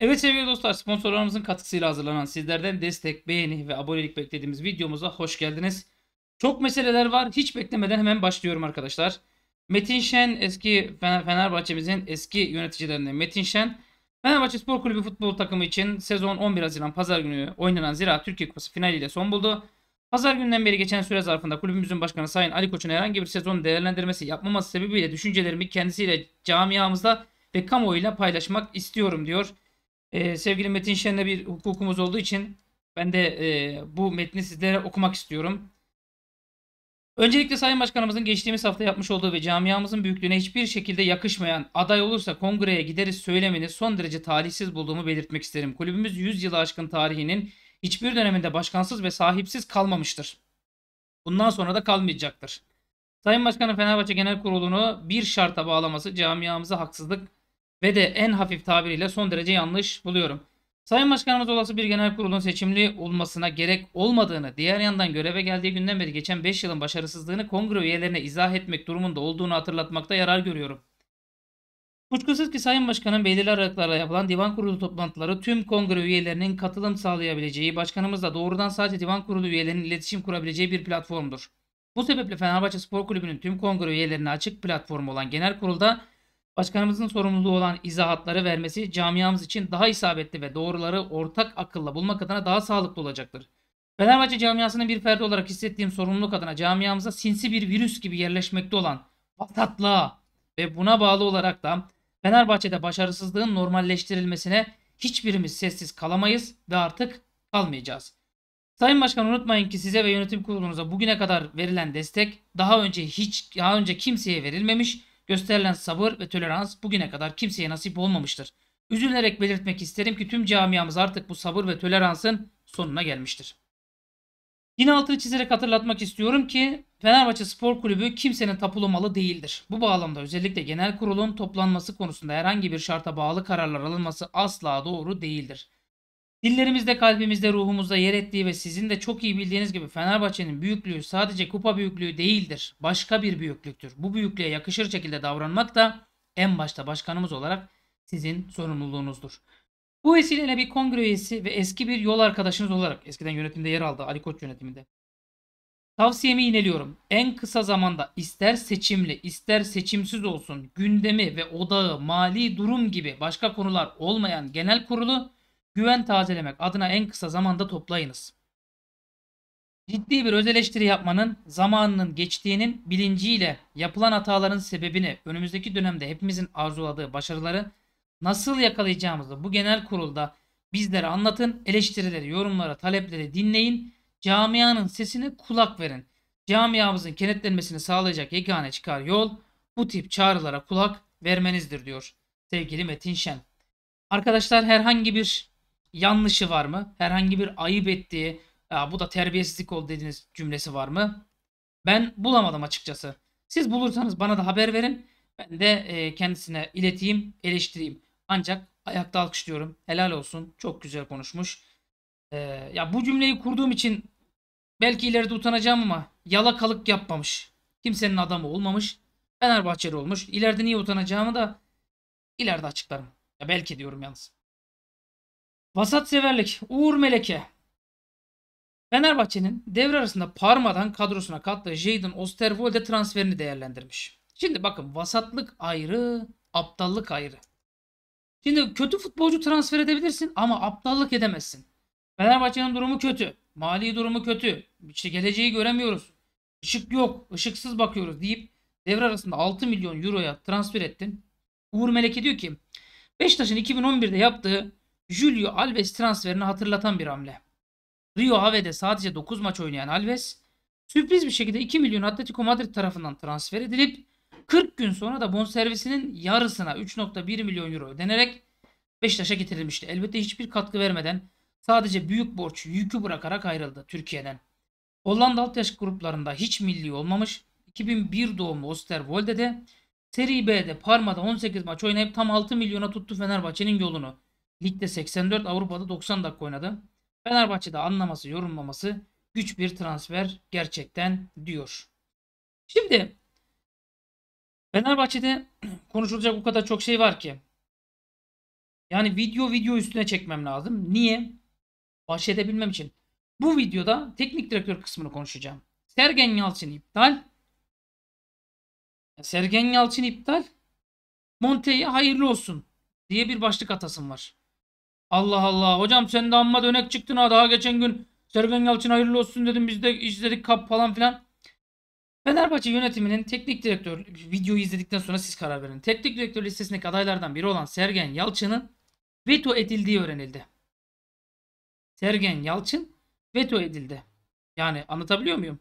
Evet sevgili dostlar sponsorlarımızın katkısıyla hazırlanan sizlerden destek, beğeni ve abonelik beklediğimiz videomuza hoş geldiniz. Çok meseleler var. Hiç beklemeden hemen başlıyorum arkadaşlar. Metin Şen eski Fenerbahçe'mizin eski yöneticilerinden Metin Şen Fenerbahçe Spor Kulübü futbol takımı için sezon 11 Haziran Pazar günü oynanan Ziraat Türkiye Kupası finaliyle son buldu. Pazar günden beri geçen süre zarfında kulübümüzün başkanı Sayın Ali Koç'un herhangi bir sezon değerlendirmesi yapmaması sebebiyle düşüncelerimi kendisiyle camiamızda ve kamuoyuyla paylaşmak istiyorum diyor. Ee, sevgili Metin Şen'le bir hukukumuz olduğu için ben de e, bu metni sizlere okumak istiyorum. Öncelikle Sayın Başkanımızın geçtiğimiz hafta yapmış olduğu ve camiamızın büyüklüğüne hiçbir şekilde yakışmayan aday olursa kongreye gideriz söylemini son derece talihsiz bulduğumu belirtmek isterim. Kulübümüz 100 yılı aşkın tarihinin hiçbir döneminde başkansız ve sahipsiz kalmamıştır. Bundan sonra da kalmayacaktır. Sayın Başkan'ın Fenerbahçe Genel Kurulu'nu bir şarta bağlaması camiamıza haksızlık ve de en hafif tabiriyle son derece yanlış buluyorum. Sayın Başkanımız olası bir genel kurulun seçimli olmasına gerek olmadığını, diğer yandan göreve geldiği günden beri geçen 5 yılın başarısızlığını kongre üyelerine izah etmek durumunda olduğunu hatırlatmakta yarar görüyorum. Kuşkusuz ki Sayın Başkan'ın belirli aralıklarla yapılan divan kurulu toplantıları tüm kongre üyelerinin katılım sağlayabileceği, başkanımızla doğrudan sadece divan kurulu üyelerinin iletişim kurabileceği bir platformdur. Bu sebeple Fenerbahçe Spor Kulübü'nün tüm kongre üyelerine açık platform olan genel kurulda Başkanımızın sorumluluğu olan izahatları vermesi camiamız için daha isabetli ve doğruları ortak akılla bulmak adına daha sağlıklı olacaktır. Fenerbahçe camiasının bir ferdi olarak hissettiğim sorumluluk adına camiamıza sinsi bir virüs gibi yerleşmekte olan vatatlığa ve buna bağlı olarak da Fenerbahçe'de başarısızlığın normalleştirilmesine hiçbirimiz sessiz kalamayız ve artık kalmayacağız. Sayın Başkan unutmayın ki size ve yönetim kurulunuza bugüne kadar verilen destek daha önce hiç daha önce kimseye verilmemiş Gösterilen sabır ve tolerans bugüne kadar kimseye nasip olmamıştır. Üzülerek belirtmek isterim ki tüm camiamız artık bu sabır ve toleransın sonuna gelmiştir. Yine altını çizerek hatırlatmak istiyorum ki Fenerbahçe Spor Kulübü kimsenin tapulu malı değildir. Bu bağlamda özellikle genel kurulun toplanması konusunda herhangi bir şarta bağlı kararlar alınması asla doğru değildir. Dillerimizde, kalbimizde, ruhumuzda yer ettiği ve sizin de çok iyi bildiğiniz gibi Fenerbahçe'nin büyüklüğü sadece kupa büyüklüğü değildir. Başka bir büyüklüktür. Bu büyüklüğe yakışır şekilde davranmak da en başta başkanımız olarak sizin sorumluluğunuzdur. Bu vesileyle bir kongre üyesi ve eski bir yol arkadaşınız olarak eskiden yönetimde yer aldı Ali Koç yönetiminde. Tavsiyemi ineliyorum. En kısa zamanda ister seçimli ister seçimsiz olsun gündemi ve odağı mali durum gibi başka konular olmayan genel kurulu güven tazelemek adına en kısa zamanda toplayınız. Ciddi bir öz eleştiri yapmanın zamanının geçtiğinin bilinciyle yapılan hataların sebebini önümüzdeki dönemde hepimizin arzuladığı başarıları nasıl yakalayacağımızı bu genel kurulda bizlere anlatın. Eleştirileri, yorumları, talepleri dinleyin. Camianın sesini kulak verin. Camiamızın kenetlenmesini sağlayacak yegane çıkar yol bu tip çağrılara kulak vermenizdir diyor sevgili Metin Şen. Arkadaşlar herhangi bir yanlışı var mı? Herhangi bir ayıp ettiği, bu da terbiyesizlik oldu dediğiniz cümlesi var mı? Ben bulamadım açıkçası. Siz bulursanız bana da haber verin. Ben de e, kendisine ileteyim, eleştireyim. Ancak ayakta alkışlıyorum. Helal olsun. Çok güzel konuşmuş. E, ya bu cümleyi kurduğum için belki ileride utanacağım ama yalakalık yapmamış. Kimsenin adamı olmamış. Fenerbahçeli olmuş. İleride niye utanacağımı da ileride açıklarım. Ya belki diyorum yalnız. Vasat severlik Uğur Meleke. Fenerbahçe'nin devre arasında parmadan kadrosuna kattığı Jadon Osterwolde transferini değerlendirmiş. Şimdi bakın vasatlık ayrı, aptallık ayrı. Şimdi kötü futbolcu transfer edebilirsin ama aptallık edemezsin. Fenerbahçe'nin durumu kötü. Mali durumu kötü. İşte geleceği göremiyoruz. Işık yok. ışıksız bakıyoruz deyip devre arasında 6 milyon euroya transfer ettin. Uğur Meleke diyor ki Beşiktaş'ın 2011'de yaptığı Julio Alves transferini hatırlatan bir hamle. Rio Ave'de sadece 9 maç oynayan Alves sürpriz bir şekilde 2 milyon Atletico Madrid tarafından transfer edilip 40 gün sonra da bonservisinin yarısına 3.1 milyon euro ödenerek Beşiktaş'a getirilmişti. Elbette hiçbir katkı vermeden sadece büyük borç yükü bırakarak ayrıldı Türkiye'den. Hollanda alt yaş gruplarında hiç milli olmamış 2001 doğumlu Osterwolde'de Serie B'de Parma'da 18 maç oynayıp tam 6 milyona tuttu Fenerbahçe'nin yolunu. Ligde 84, Avrupa'da 90 dakika oynadı. Fenerbahçe'de anlaması, yorumlaması güç bir transfer gerçekten diyor. Şimdi Fenerbahçe'de konuşulacak o kadar çok şey var ki. Yani video video üstüne çekmem lazım. Niye? Bahsedebilmem için. Bu videoda teknik direktör kısmını konuşacağım. Sergen Yalçın iptal. Sergen Yalçın iptal. Monte'ye hayırlı olsun diye bir başlık atasım var. Allah Allah. Hocam sen de amma dönek çıktın ha. Daha geçen gün Sergen Yalçın hayırlı olsun dedim. Biz de izledik kap falan filan. Fenerbahçe yönetiminin teknik direktör videoyu izledikten sonra siz karar verin. Teknik direktör listesindeki adaylardan biri olan Sergen Yalçın'ın veto edildiği öğrenildi. Sergen Yalçın veto edildi. Yani anlatabiliyor muyum?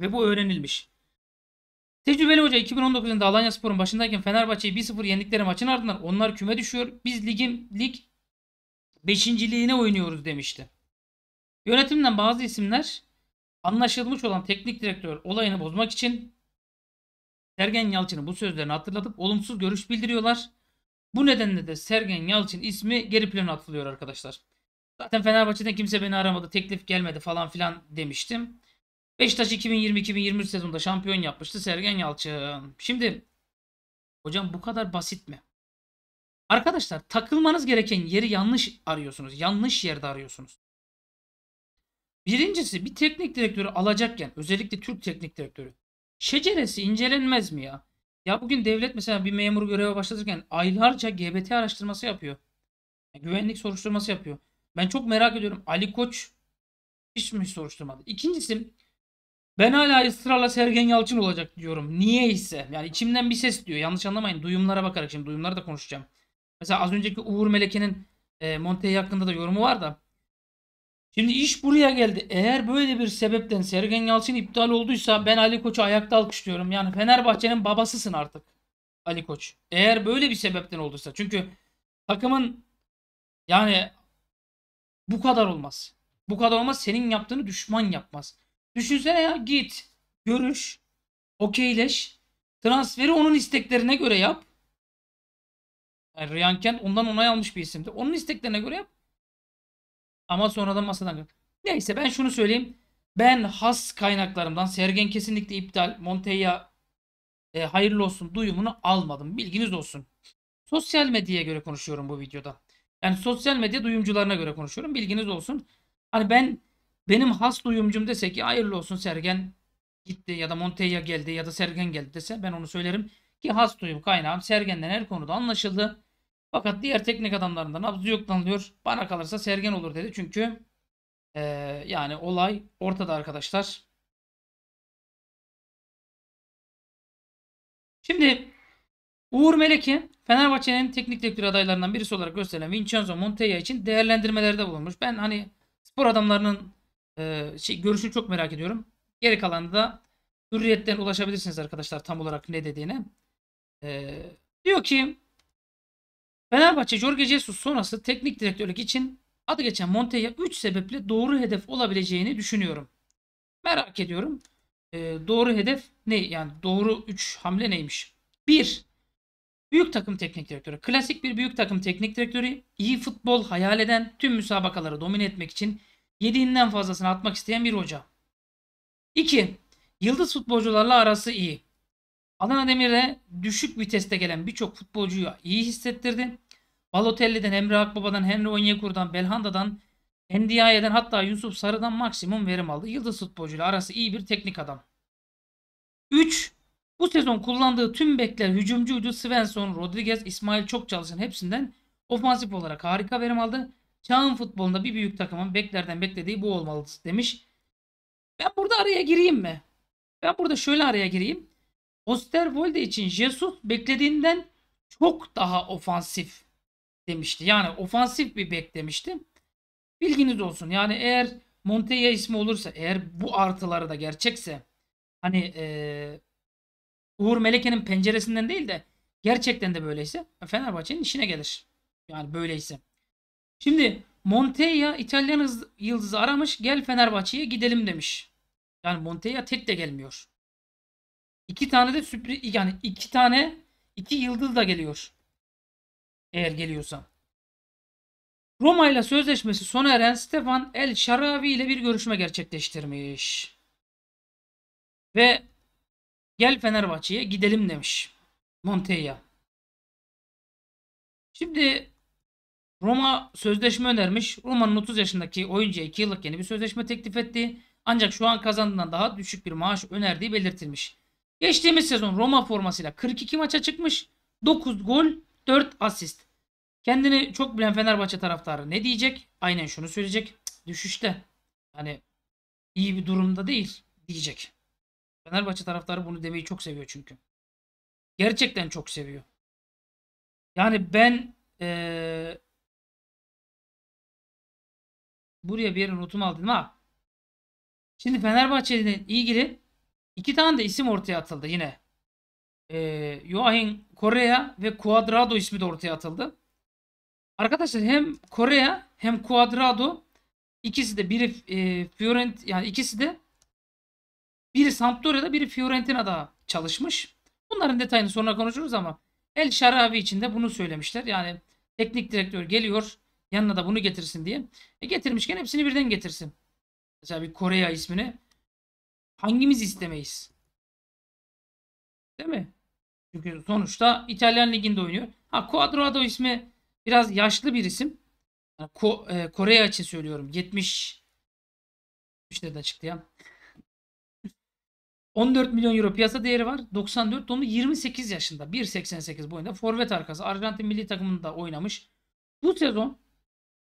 Ve bu öğrenilmiş. Tecrübeli Hoca 2019'da Alanya Spor'un başındayken Fenerbahçe'yi 1-0 yendikleri maçın ardından onlar küme düşüyor. Biz ligim, lig beşinciliğine oynuyoruz demişti. Yönetimden bazı isimler anlaşılmış olan teknik direktör olayını bozmak için Sergen Yalçın'ın bu sözlerini hatırlatıp olumsuz görüş bildiriyorlar. Bu nedenle de Sergen Yalçın ismi geri plana atılıyor arkadaşlar. Zaten Fenerbahçe'den kimse beni aramadı, teklif gelmedi falan filan demiştim. Beşiktaş 2020-2023 sezonunda şampiyon yapmıştı Sergen Yalçın. Şimdi hocam bu kadar basit mi? Arkadaşlar takılmanız gereken yeri yanlış arıyorsunuz. Yanlış yerde arıyorsunuz. Birincisi bir teknik direktörü alacakken özellikle Türk teknik direktörü şeceresi incelenmez mi ya? Ya bugün devlet mesela bir memur göreve başlatırken aylarca GBT araştırması yapıyor. Güvenlik soruşturması yapıyor. Ben çok merak ediyorum Ali Koç hiç mi soruşturmadı? İkincisi ben hala ısrarla Sergen Yalçın olacak diyorum. Niye ise yani içimden bir ses diyor. Yanlış anlamayın duyumlara bakarak şimdi duyumları da konuşacağım. Mesela az önceki Uğur Meleke'nin e, Monte'yi hakkında da yorumu var da. Şimdi iş buraya geldi. Eğer böyle bir sebepten Sergen Yalçın iptal olduysa ben Ali Koç'u ayakta alkışlıyorum. Yani Fenerbahçe'nin babasısın artık Ali Koç. Eğer böyle bir sebepten olduysa. Çünkü takımın yani bu kadar olmaz. Bu kadar olmaz. Senin yaptığını düşman yapmaz. Düşünsene ya git, görüş, okeyleş, transferi onun isteklerine göre yap. Yani Ryan Kent ondan onay almış bir isimdi. Onun isteklerine göre yap. Ama sonradan masadan Neyse ben şunu söyleyeyim. Ben has kaynaklarımdan Sergen kesinlikle iptal, Montoya e, hayırlı olsun duyumunu almadım. Bilginiz olsun. Sosyal medyaya göre konuşuyorum bu videoda. Yani sosyal medya duyumcularına göre konuşuyorum. Bilginiz olsun. Hani ben benim has duyumcum dese ki hayırlı olsun Sergen gitti ya da Montoya geldi ya da Sergen geldi dese ben onu söylerim. Ki has duyum kaynağım Sergen'den her konuda anlaşıldı. Fakat diğer teknik adamlarından nabzı yoklanılıyor. Bana kalırsa Sergen olur dedi. Çünkü ee, yani olay ortada arkadaşlar. Şimdi Uğur Meleki Fenerbahçe'nin teknik direktör adaylarından birisi olarak gösterilen Vincenzo Montoya için değerlendirmelerde bulunmuş. Ben hani spor adamlarının e, şey, görüşünü çok merak ediyorum. Geri kalanı da hürriyetten ulaşabilirsiniz arkadaşlar tam olarak ne dediğine. Ee, diyor ki Fenerbahçe Jorge Jesus sonrası teknik direktörlük için adı geçen Montoya 3 sebeple doğru hedef olabileceğini düşünüyorum. Merak ediyorum. Ee, doğru hedef ne? Yani doğru 3 hamle neymiş? 1. Büyük takım teknik direktörü. Klasik bir büyük takım teknik direktörü. iyi futbol hayal eden, tüm müsabakaları domine etmek için yediğinden fazlasını atmak isteyen bir hoca. 2. Yıldız futbolcularla arası iyi. Adana Demir'e düşük viteste gelen birçok futbolcuyu iyi hissettirdi. Balotelli'den, Emre Akbaba'dan, Henry Onyekur'dan, Belhanda'dan, Ndiaye'den hatta Yusuf Sarı'dan maksimum verim aldı. Yıldız futbolcuyla arası iyi bir teknik adam. 3. Bu sezon kullandığı tüm bekler hücumcuydu. Svensson, Rodriguez, İsmail çok çalışan hepsinden ofansif olarak harika verim aldı. Çağın futbolunda bir büyük takımın beklerden beklediği bu olmalı demiş. Ben burada araya gireyim mi? Ben burada şöyle araya gireyim. Osterwolde için Jesus beklediğinden çok daha ofansif demişti. Yani ofansif bir bek demişti. Bilginiz olsun. Yani eğer Montoya ismi olursa eğer bu artıları da gerçekse hani e, Uğur Meleke'nin penceresinden değil de gerçekten de böyleyse Fenerbahçe'nin işine gelir. Yani böyleyse. Şimdi Monteya İtalyan yıldızı aramış gel Fenerbahçe'ye gidelim demiş. Yani Monteya tek de gelmiyor. İki tane de sürpriz yani iki tane iki yıldız da geliyor. Eğer geliyorsa. Roma ile sözleşmesi sona eren Stefan El Şarabi ile bir görüşme gerçekleştirmiş. Ve gel Fenerbahçe'ye gidelim demiş Montella. Şimdi Roma sözleşme önermiş. Roma'nın 30 yaşındaki oyuncuya 2 yıllık yeni bir sözleşme teklif etti. Ancak şu an kazandığından daha düşük bir maaş önerdiği belirtilmiş. Geçtiğimiz sezon Roma formasıyla 42 maça çıkmış. 9 gol 4 asist. Kendini çok bilen Fenerbahçe taraftarı ne diyecek? Aynen şunu söyleyecek. Cık, düşüşte. Hani iyi bir durumda değil diyecek. Fenerbahçe taraftarı bunu demeyi çok seviyor çünkü. Gerçekten çok seviyor. Yani ben ee, buraya bir yere notumu aldım ha. Şimdi Fenerbahçe ile ilgili İki tane de isim ortaya atıldı yine. Ee, Joachim Korea ve Cuadrado ismi de ortaya atıldı. Arkadaşlar hem Korea hem Cuadrado ikisi de biri e, Fiorent yani ikisi de biri Sampdoria'da biri Fiorentina'da çalışmış. Bunların detayını sonra konuşuruz ama El Şaravi için de bunu söylemişler. Yani teknik direktör geliyor yanına da bunu getirsin diye. E getirmişken hepsini birden getirsin. Mesela bir Korea ismini Hangimiz istemeyiz? Değil mi? Çünkü sonuçta İtalyan liginde oynuyor. Ha Cuadrado ismi biraz yaşlı bir isim. Yani Ko e, Kore için söylüyorum. 70 işte çıktı ya. 14 milyon euro piyasa değeri var. 94 doğumlu 28 yaşında. 1.88 boyunda. Forvet arkası. Arjantin milli takımında oynamış. Bu sezon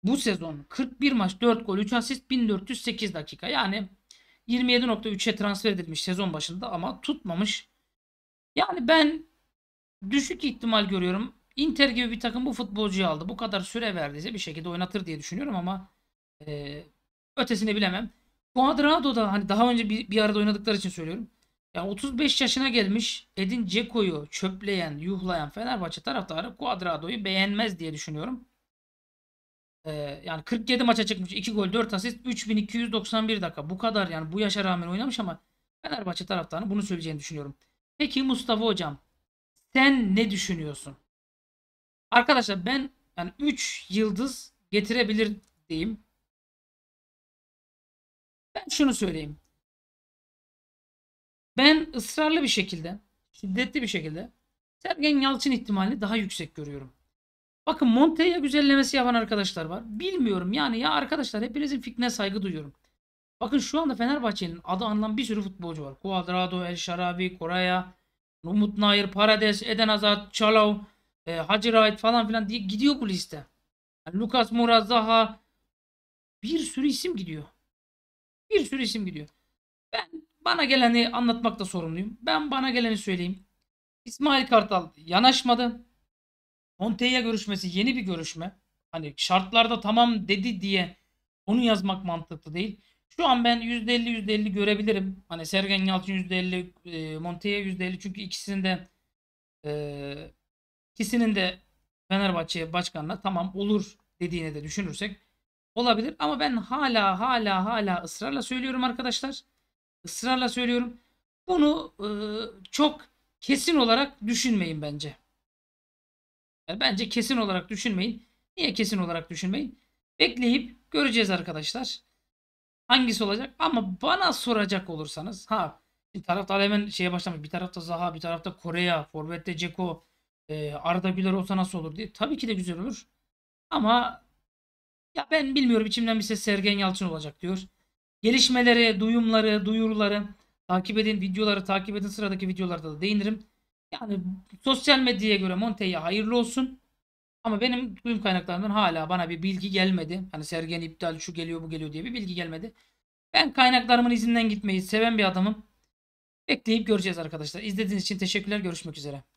bu sezon 41 maç 4 gol 3 asist 1408 dakika. Yani 27.3'e transfer edilmiş sezon başında ama tutmamış. Yani ben düşük ihtimal görüyorum. Inter gibi bir takım bu futbolcuyu aldı. Bu kadar süre verdiyse bir şekilde oynatır diye düşünüyorum ama e, ötesini bilemem. Cuadrado da hani daha önce bir, bir arada oynadıkları için söylüyorum. Yani 35 yaşına gelmiş Edin Ceko'yu çöpleyen, yuhlayan Fenerbahçe taraftarı Cuadrado'yu beğenmez diye düşünüyorum. Ee, yani 47 maça çıkmış. 2 gol 4 asist. 3291 dakika. Bu kadar yani bu yaşa rağmen oynamış ama Fenerbahçe taraftarının bunu söyleyeceğini düşünüyorum. Peki Mustafa hocam sen ne düşünüyorsun? Arkadaşlar ben yani 3 yıldız getirebilir diyeyim. Ben şunu söyleyeyim. Ben ısrarlı bir şekilde, şiddetli bir şekilde Sergen Yalçın ihtimalini daha yüksek görüyorum. Bakın Montella güzellemesi yapan arkadaşlar var. Bilmiyorum yani ya arkadaşlar hepinizin fikrine saygı duyuyorum. Bakın şu anda Fenerbahçe'nin adı anılan bir sürü futbolcu var. Cuadrado, El Şarabi, Koraya, Umut Nair, Parades, Eden Azat, Çalov, e, Hacı Rait falan filan diye gidiyor bu liste. Yani Lucas Murat Zaha bir sürü isim gidiyor. Bir sürü isim gidiyor. Ben bana geleni anlatmakta sorumluyum. Ben bana geleni söyleyeyim. İsmail Kartal yanaşmadı. Monteya görüşmesi yeni bir görüşme. Hani şartlarda tamam dedi diye onu yazmak mantıklı değil. Şu an ben %50 %50 görebilirim. Hani Sergen Yalçın %50, e, Monteya %50 çünkü ikisinin e, ikisinin de Fenerbahçe başkanına tamam olur dediğini de düşünürsek olabilir. Ama ben hala hala hala ısrarla söylüyorum arkadaşlar. Israrla söylüyorum. Bunu e, çok kesin olarak düşünmeyin bence bence kesin olarak düşünmeyin. Niye kesin olarak düşünmeyin? Bekleyip göreceğiz arkadaşlar. Hangisi olacak? Ama bana soracak olursanız ha bir tarafta hemen şeye başlamış. Bir tarafta Zaha, bir tarafta Korea, Forvet'te Ceko, e, Arda Güler olsa nasıl olur diye. Tabii ki de güzel olur. Ama ya ben bilmiyorum içimden bir ses Sergen Yalçın olacak diyor. Gelişmeleri, duyumları, duyuruları takip edin. Videoları takip edin. Sıradaki videolarda da değinirim. Yani sosyal medyaya göre Montella hayırlı olsun. Ama benim duyum kaynaklarından hala bana bir bilgi gelmedi. Hani Sergen iptal şu geliyor bu geliyor diye bir bilgi gelmedi. Ben kaynaklarımın izinden gitmeyi seven bir adamım. Bekleyip göreceğiz arkadaşlar. İzlediğiniz için teşekkürler. Görüşmek üzere.